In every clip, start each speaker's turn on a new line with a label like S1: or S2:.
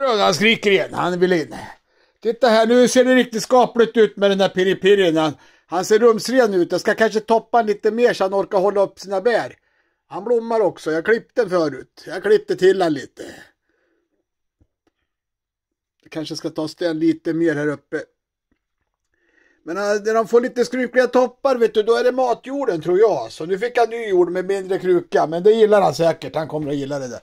S1: Han skriker igen, han vill in. Titta här, nu ser det riktigt skapligt ut med den där piripirin. Han, han ser rumsren ut, jag ska kanske toppa lite mer så han orkar hålla upp sina bär. Han blommar också, jag klippte förut. Jag klippte till han lite. Jag kanske ska ta sten lite mer här uppe. Men äh, när de får lite skrukliga toppar vet du, då är det matjorden tror jag. Så nu fick han ny jord med mindre kruka, men det gillar han säkert. Han kommer att gilla det där.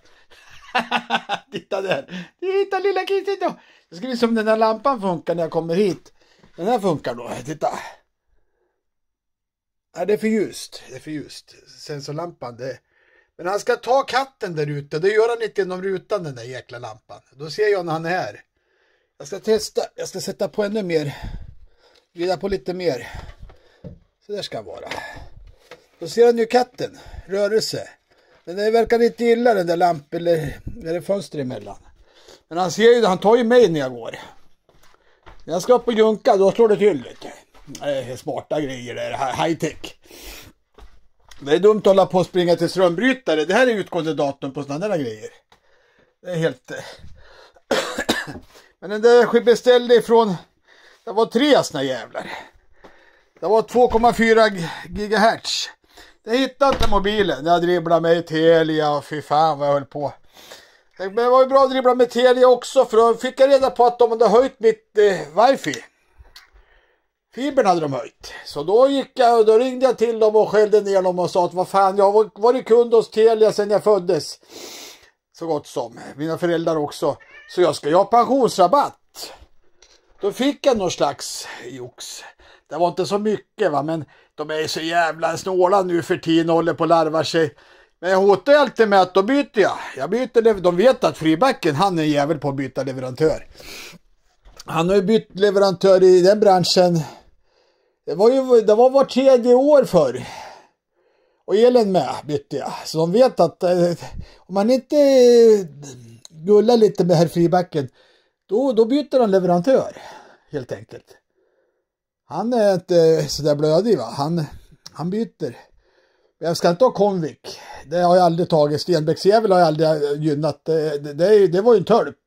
S1: Titta där! Titta lilla kitten då! Det ska bli som den där lampan funkar när jag kommer hit. Den här funkar då, titta! Ja, det är för ljust, det är för ljust. Sensorlampan, det... Men han ska ta katten där ute, det gör han inte genom rutan den där jäkla lampan. Då ser jag när han är här. Jag ska testa, jag ska sätta på ännu mer. Vrida på lite mer. Så där ska han vara. Då ser han ju katten, rörelse. Men det verkar inte gilla den där lamp eller, eller fönster emellan. Men han ser ju han tar ju mig när jag går. När jag ska upp och junka, då slår det till lite. Det är smarta grejer det här, high tech. Det är dumt att hålla på och springa till strömbrytare. Det här är utgående datum på sådana där grejer. Det är helt... Eh, Men den där jag beställde ifrån... Det var tre sådana jävlar. Det var 2,4 gigahertz. Jag hittade inte mobilen. Jag dribblade med Telia och fy fan vad jag höll på. Men det var ju bra att dribbla med Telia också för då fick jag reda på att de hade höjt mitt eh, wifi. Fibern hade de höjt. Så då gick jag, då ringde jag till dem och skällde ner dem och sa att vad fan, jag har varit kund hos Telia sedan jag föddes. Så gott som. Mina föräldrar också. Så jag ska ju ha pensionsrabatt. Då fick jag någon slags jox. Det var inte så mycket va, men de är så jävla snåla nu för tiden och håller på att larva sig. Men jag hotar ju alltid med att då byter jag. jag byter de vet att fribacken, han är en jävel på att byta leverantör. Han har ju bytt leverantör i den branschen. Det var ju det var var tredje år förr. Och elen med bytte jag. Så de vet att eh, om man inte eh, gullar lite med herr fribacken då, då byter han leverantör helt enkelt. Han är inte sådär blödig va. Han, han byter. Jag ska inte ha Konvik. Det har jag aldrig tagit. Stenbecksjävel har jag aldrig gynnat. Det, det, det var ju en tölp.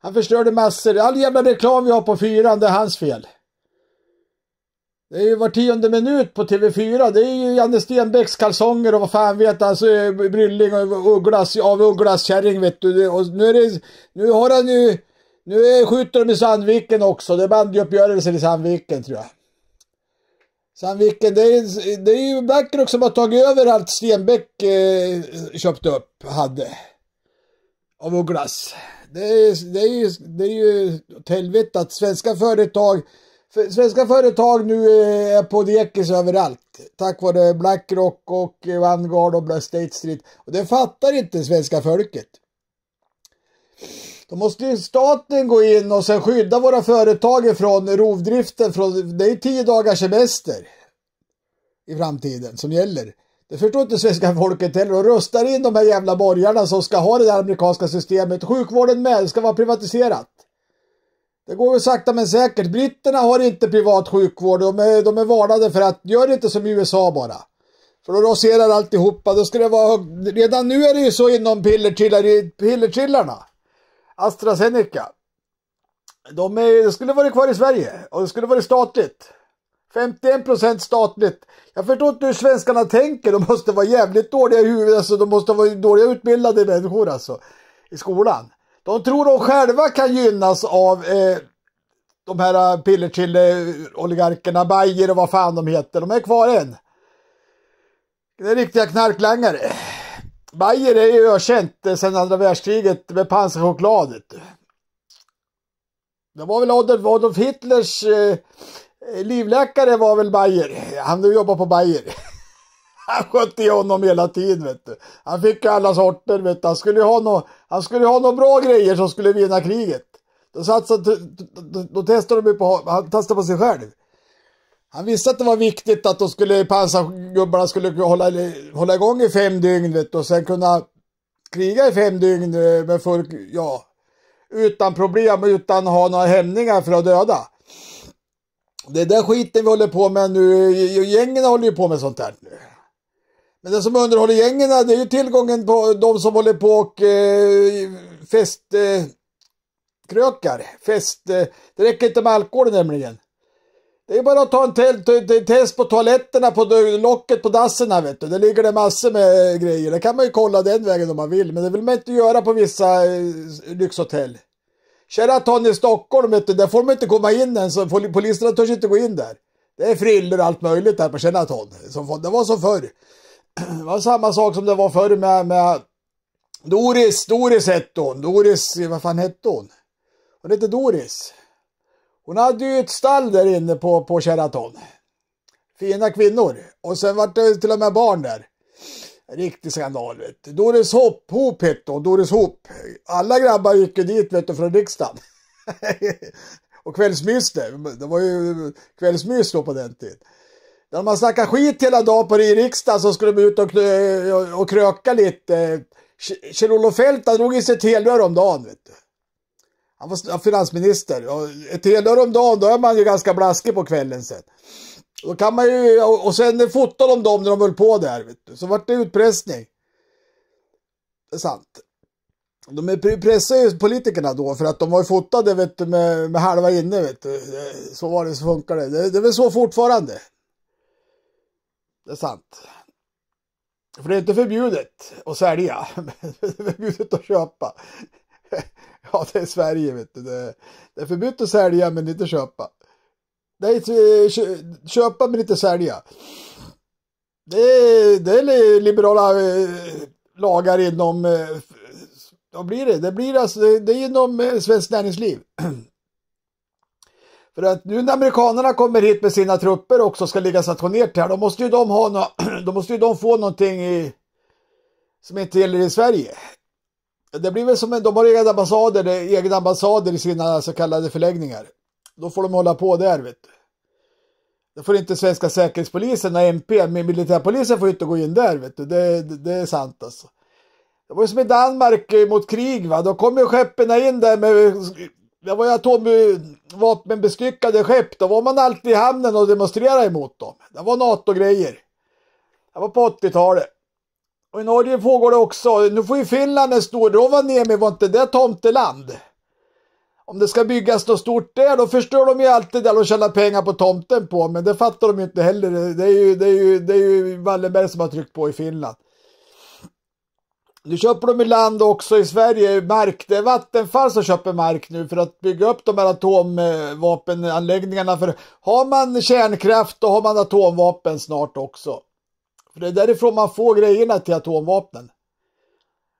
S1: Han förstörde massor. All jävla reklam vi har på fyran, det är hans fel. Det är ju var tionde minut på TV4. Det är ju Janne Stenbecks kalsonger och vad fan vet alltså Brylling och Ugglas, av Ugglas kärring vet du. Och nu, är det, nu har han ju nu skjuter de i Sandviken också. Det är bandyuppgörelser i Sandviken tror jag. Sandviken, det är, det är ju Blackrock som har tagit över allt Stenbeck eh, köpte upp, hade. Av Ugglas. Det är, det är ju, det är ju åt helvete att svenska företag, för, svenska företag nu är på dekis överallt. Tack vare Blackrock och Vanguard och State Street. Och det fattar inte svenska folket. Då måste ju staten gå in och sen skydda våra företag ifrån rovdriften. Från, det är ju tio dagars semester i framtiden som gäller. Det förstår inte svenska folket heller och röstar in de här jävla borgarna som ska ha det där amerikanska systemet. Sjukvården med, ska vara privatiserat. Det går väl sakta men säkert. Britterna har inte privat sjukvård. De är, de är varnade för att gör det inte som i USA bara. För då raserar alltihopa. Då ska det vara, redan nu är det ju så inom pillertrillarna. AstraZeneca. De är, skulle varit kvar i Sverige och det skulle varit statligt. 51 statligt. Jag förstår inte hur svenskarna tänker. De måste vara jävligt dåliga i huvudet. Alltså, de måste vara dåliga utbildade människor alltså. I skolan. De tror de själva kan gynnas av eh, de här eh, pillerchille-oligarkerna, Bayer och vad fan de heter. De är kvar än. Det är riktiga knarklangare. Bayer är ju ökänt sedan andra världskriget med pansarchokladet. Det var väl Adolf, Adolf Hitlers eh, livläkare var väl Bayer. Han jobbar på Bayer. Han skötte ju honom hela tiden vet du. Han fick ju alla sorter vet du. Han skulle ju ha några han skulle ha några bra grejer som skulle vinna kriget. Då, satsade, då, då, då testade de på, han testade på sig själv. Han visste att det var viktigt att de skulle pansargubbarna skulle hålla, hålla igång i fem dygn vet och sen kunna kriga i fem dygn eh, med folk, ja, utan problem, och utan ha några hämningar för att döda. Det är den skiten vi håller på med nu, gängen håller ju på med sånt här nu. Men det som underhåller gängen det är ju tillgången på de som håller på och eh, festkrökar. Eh, fest, eh, det räcker inte med alkohol nämligen. Det är bara att ta en test på toaletterna, på locket på dassen här vet du. Det ligger det massor med eh, grejer. Det kan man ju kolla den vägen om man vill. Men det vill man inte göra på vissa eh, lyxhotell. Sheraton i Stockholm vet du, där får man inte komma in ens. poliserna törs inte gå in där. Det är frillor och allt möjligt där på Sheraton. Det var som förr. Det var samma sak som det var förr med, med Doris, Doris hette hon. Doris, vad fan hette hon? Hon hette Doris. Hon hade ju ett stall där inne på, på Sheraton. Fina kvinnor. Och sen vart det till och med barn där. Riktig skandal vet du. Doris Hopp, Hop hette hon, Doris Hopp. Alla grabbar gick ju dit vet du från riksdagen. och kvällsmys det. Det var ju kvällsmys då på den tiden. När man snackade skit hela dagen på det i riksdagen så skulle de ut och, och, och kröka lite. Kjell-Olof Fält drog i sig ett helrör om dagen vet du. Han var finansminister. Och ett helår om dagen, då är man ju ganska blaskig på kvällen sen. Då kan man ju, och sen fotade de dem när de höll på där. Vet du. Så vart det utpressning. Det är sant. De pressade ju politikerna då för att de var ju fotade vet du, med, med halva inne. Vet du. Så var det, så funkar det. Det är väl så fortfarande. Det är sant. För det är inte förbjudet att sälja. Men det är förbjudet att köpa. Ja, det är Sverige vet du. Det, är förbjudet att sälja men inte köpa. Nej, eh, köpa men inte sälja. Det är, det är liberala eh, lagar inom, eh, vad blir det? Det blir alltså, det är inom svenskt näringsliv. För att nu när amerikanerna kommer hit med sina trupper också och ska ligga stationerat här, då måste ju de ha no, då måste ju de få någonting i, som inte gäller i Sverige. Det blir väl som en, de har egna ambassader, egna ambassader i sina så kallade förläggningar. Då får de hålla på där vet du. Det får inte svenska säkerhetspolisen och MP, men militärpolisen får inte gå in där vet du. Det, det, det är sant alltså. Det var ju som i Danmark mot krig va, då kom ju skeppen in där med, det var ju atomvapenbestyckade skepp, då var man alltid i hamnen och demonstrerade emot dem. Det var NATO-grejer. Det var på 80-talet. Och i Norge pågår det också. Nu får ju Finland en stor, Rovaniemi var inte det tomteland? Om det ska byggas något stort där, då förstör de ju alltid det de tjänar pengar på tomten på, men det fattar de ju inte heller. Det är ju, det är ju, det är ju Wallenberg som har tryckt på i Finland. Nu köper de i land också i Sverige, mark. Det är Vattenfall som köper mark nu för att bygga upp de här atomvapenanläggningarna. För har man kärnkraft, då har man atomvapen snart också. För det är därifrån man får grejerna till atomvapnen.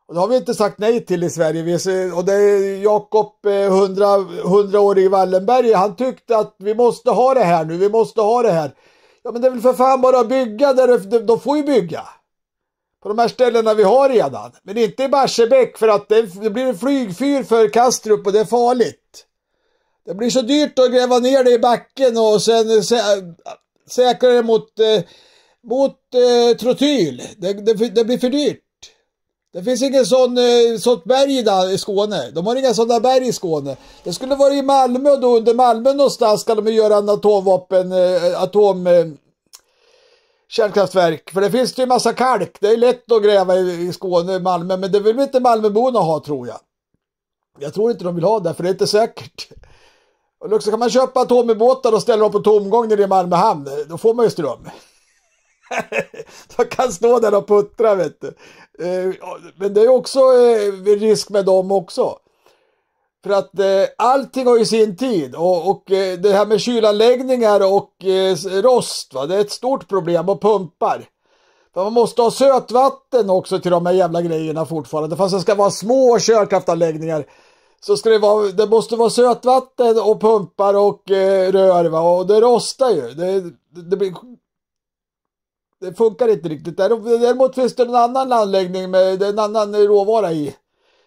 S1: Och det har vi inte sagt nej till i Sverige. Och det är Jakob, 100, eh, 100-årig Wallenberg, han tyckte att vi måste ha det här nu, vi måste ha det här. Ja men det är väl för fan bara att bygga där de, de får ju bygga. På de här ställena vi har redan. Men inte i Barsebäck för att det, det blir en flygfyr för Kastrup och det är farligt. Det blir så dyrt att gräva ner det i backen och sen sä, säkra det mot eh, mot eh, trotyl. Det, det, det, blir för dyrt. Det finns ingen sån, eh, sånt berg i Skåne. De har inga sådana berg i Skåne. Det skulle vara i Malmö då, under Malmö någonstans ska de göra en atomvapen, eh, atom... Eh, kärnkraftverk, för det finns ju en massa kalk. Det är lätt att gräva i, Skåne, Malmö, men det vill inte Malmöborna ha tror jag. Jag tror inte de vill ha det, för det är inte säkert. Och också kan man köpa atomubåtar och ställa dem på tomgång nere i Malmö hamn. Då får man ju ström. de kan stå där och puttra vet du. Eh, men det är också eh, risk med dem också. För att eh, allting har ju sin tid och, det här med kylanläggningar och rost, va? det är ett stort problem och pumpar. man måste ha sötvatten också till de här jävla grejerna fortfarande. Fast det ska vara små körkraftanläggningar så ska det vara, det måste vara sötvatten och pumpar och rör va? och det rostar ju. det, det blir det funkar inte riktigt. Däremot finns det en annan anläggning med en annan råvara i.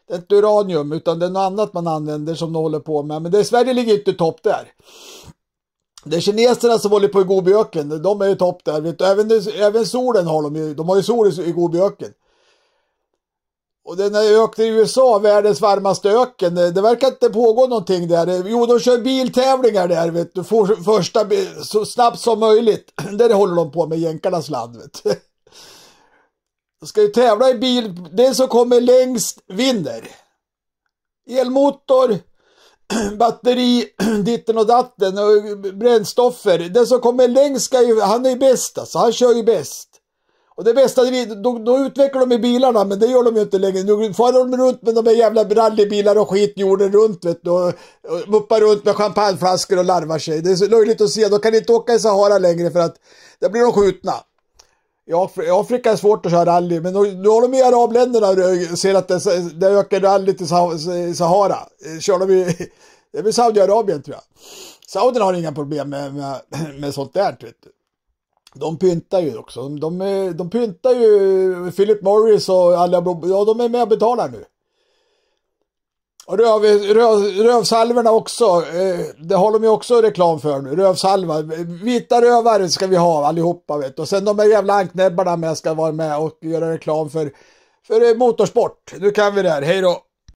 S1: Det är inte uranium utan det är något annat man använder som de håller på med. Men det, Sverige ligger inte topp där. Det är kineserna som håller på i Gobiöken, de är ju topp där. Även, även solen har de ju, de har ju sol i Gobiöken. Och den här öknen i USA, världens varmaste öken, det verkar inte pågå någonting där. Jo, de kör biltävlingar där, vet du. För, första så snabbt som möjligt. Det håller de på med, jänkarnas land, vet du. De ska ju tävla i bil. Den som kommer längst vinner. Elmotor, batteri, ditten och datten och brännstoffer. Den som kommer längst ska ju, han är ju bäst alltså. Han kör ju bäst. Och det bästa, då de utvecklar de i bilarna, men det gör de ju inte längre. Nu far de runt med de där jävla rallybilar och skit jorden runt vet du. Och, och muppar runt med champagneflaskor och larvar sig. Det är så löjligt att se. De kan inte åka i Sahara längre för att där blir de skjutna. I Afrika är det svårt att köra rally, men nu har de i arabländerna och eh, ser att det, det ökar rallyt i Sahara. Eh, kör de i, det är väl Saudiarabien tror jag. Saudierna har inga problem med, med, med sånt där. Vet du. De pyntar ju också. De, de, de pyntar ju Philip Morris och alla, ja de är med och betalar nu. Och röv, röv, rövsalverna också, eh, det har de ju också reklam för nu, rövsalva. Vita rövar ska vi ha allihopa vet du. Och sen de här jävla anknäbbarna med ska vara med och göra reklam för, för motorsport. Nu kan vi det här, hej då!